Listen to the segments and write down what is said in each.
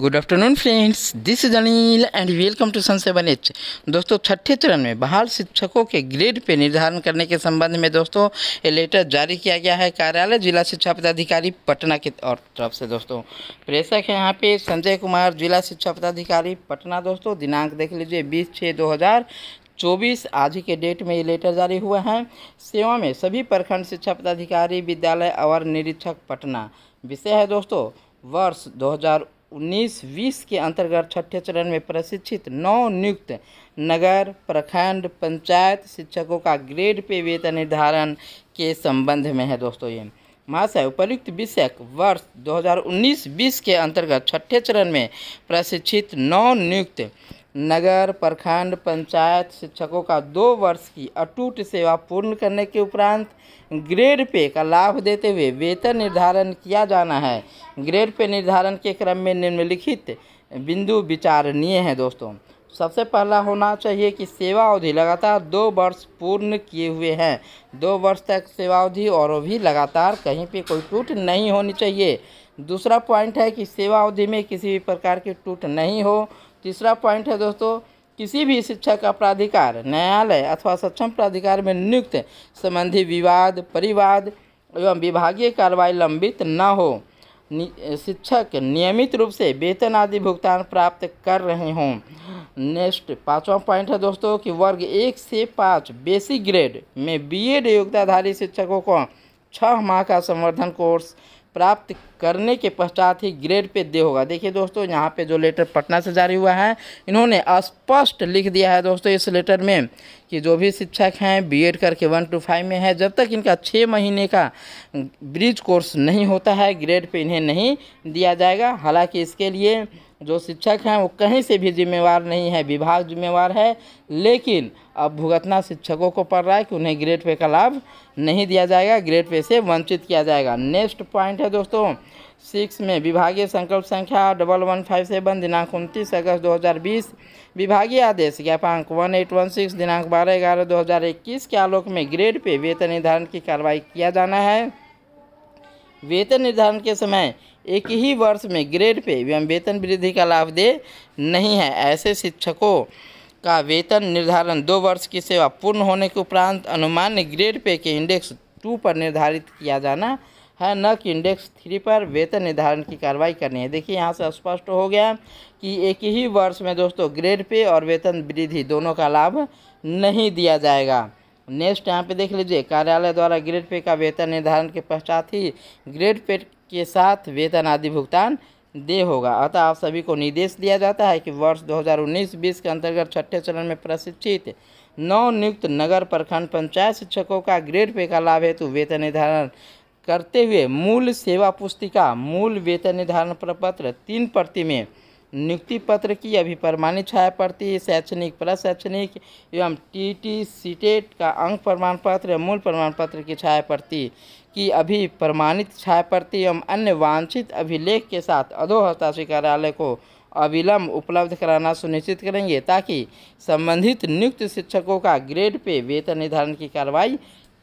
good afternoon friends this is Anil and welcome to sun seven H दोस्तों छठे चरण में बहाल शिक्षकों के ग्रेड पे निर्धारण करने के संबंध में दोस्तों ये लेटर जारी किया गया है कार्यालय जिला शिक्षा पदाधिकारी पटना के और तरफ से दोस्तों प्रेषक है यहाँ पे संजय कुमार जिला शिक्षा पदाधिकारी पटना दोस्तों दिनांक देख लीजिए बीस छः दो हज़ार चौबीस आज के डेट में ये लेटर जारी हुआ है सेवा में सभी प्रखंड शिक्षा पदाधिकारी विद्यालय और निरीक्षक पटना विषय है दोस्तों वर्ष दो उन्नीस बीस के अंतर्गत छठे चरण में प्रशिक्षित नौ नियुक्त नगर प्रखंड पंचायत शिक्षकों का ग्रेड पे वेतन निर्धारण के संबंध में है दोस्तों ये महाशय उपयुक्त विषय वर्ष 2019-20 के अंतर्गत छठे चरण में प्रशिक्षित नौ नियुक्त नगर प्रखंड पंचायत शिक्षकों का दो वर्ष की अटूट सेवा पूर्ण करने के उपरांत ग्रेड पे का लाभ देते हुए वेतन निर्धारण किया जाना है ग्रेड पे निर्धारण के क्रम में निम्नलिखित बिंदु विचारणीय हैं दोस्तों सबसे पहला होना चाहिए कि सेवा अवधि लगातार दो वर्ष पूर्ण किए हुए हैं दो वर्ष तक सेवा अवधि और भी लगातार कहीं पे कोई टूट नहीं होनी चाहिए दूसरा पॉइंट है कि सेवा अवधि में किसी भी प्रकार की टूट नहीं हो तीसरा पॉइंट है दोस्तों किसी भी शिक्षा का प्राधिकार न्यायालय अथवा सक्षम प्राधिकार में नियुक्त संबंधी विवाद परिवाद एवं विभागीय कार्रवाई लंबित न हो शिक्षक नियमित रूप से वेतन आदि भुगतान प्राप्त कर रहे हों नेक्स्ट पांचवा पॉइंट है दोस्तों कि वर्ग एक से पाँच बेसिक ग्रेड में बीएड योग्यताधारी शिक्षकों को छः माह का संवर्धन कोर्स प्राप्त करने के पश्चात ही ग्रेड पे दे होगा देखिए दोस्तों यहाँ पे जो लेटर पटना से जारी हुआ है इन्होंने स्पष्ट लिख दिया है दोस्तों इस लेटर में कि जो भी शिक्षक हैं बीएड करके वन टू फाइव में है जब तक इनका छः महीने का ब्रिज कोर्स नहीं होता है ग्रेड पे इन्हें नहीं दिया जाएगा हालांकि इसके लिए जो शिक्षक हैं वो कहीं से भी जिम्मेवार नहीं है विभाग जिम्मेवार है लेकिन अब भुगतना शिक्षकों को पड़ रहा है कि उन्हें ग्रेड पे का लाभ नहीं दिया जाएगा ग्रेड पे से वंचित किया जाएगा नेक्स्ट पॉइंट है दोस्तों सिक्स में विभागीय संकल्प संख्या डबल वन फाइव सेवन दिनांक उनतीस अगस्त दो हज़ार बीस विभागीय आदेश ज्ञापांक वन एट वन सिक्स दिनांक बारह ग्यारह दो हज़ार इक्कीस के आलोक में ग्रेड पे वेतन निर्धारण की कार्रवाई किया जाना है वेतन निर्धारण के समय एक ही वर्ष में ग्रेड पे एवं वेतन वृद्धि का लाभ दे नहीं है ऐसे शिक्षकों का वेतन निर्धारण दो वर्ष की सेवा पूर्ण होने के उपरांत अनुमान्य ग्रेड पे के इंडेक्स टू पर निर्धारित किया जाना है न कि इंडेक्स थ्री पर वेतन निर्धारण की कार्रवाई करनी है देखिए यहाँ से स्पष्ट हो गया कि एक ही वर्ष में दोस्तों ग्रेड पे और वेतन वृद्धि दोनों का लाभ नहीं दिया जाएगा नेक्स्ट यहाँ पे देख लीजिए कार्यालय द्वारा ग्रेड पे का वेतन निर्धारण के पश्चात ही ग्रेड पे के साथ वेतन आदि भुगतान दे होगा अतः आप सभी को निर्देश दिया जाता है कि वर्ष 2019-20 के अंतर्गत छठे चरण में प्रशिक्षित नवनियुक्त नगर प्रखंड पंचायत शिक्षकों का ग्रेड पे का लाभ हेतु वेतन निर्धारण करते हुए मूल सेवा पुस्तिका मूल वेतन निर्धारण प्रपत्र तीन प्रति में नियुक्ति पत्र की प्रमाणित छाया प्रति शैक्षणिक प्रशैक्षणिक एवं टी टी सीटेट का अंक प्रमाण पत्र मूल प्रमाण पत्र की छाया प्रति की अभी प्रमाणित छाया प्रति एवं अन्य वांछित अभिलेख के साथ अधोहस्ताक्षी कार्यालय को अविलंब उपलब्ध कराना सुनिश्चित करेंगे ताकि संबंधित नियुक्त शिक्षकों का ग्रेड पे वेतन निर्धारण की कार्रवाई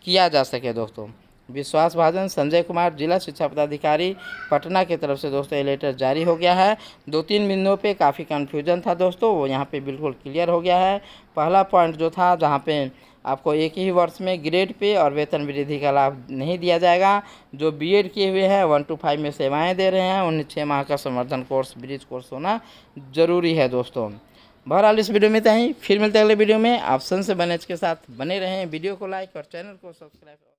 किया जा सके दोस्तों विश्वास भाजन संजय कुमार जिला शिक्षा पदाधिकारी पटना की तरफ से दोस्तों ये लेटर जारी हो गया है दो तीन बिंदुओं पे काफ़ी कन्फ्यूजन था दोस्तों वो यहाँ पे बिल्कुल क्लियर हो गया है पहला पॉइंट जो था जहाँ पे आपको एक ही वर्ष में ग्रेड पे और वेतन वृद्धि का लाभ नहीं दिया जाएगा जो बीएड किए हुए हैं वन टू फाइव में सेवाएँ दे रहे हैं उन्हें छः माह का संवर्धन कोर्स ब्रिज कोर्स होना ज़रूरी है दोस्तों बहरहाल इस वीडियो में ही फिर मिलते अगले वीडियो में आप सन से बने के साथ बने रहें वीडियो को लाइक और चैनल को सब्सक्राइब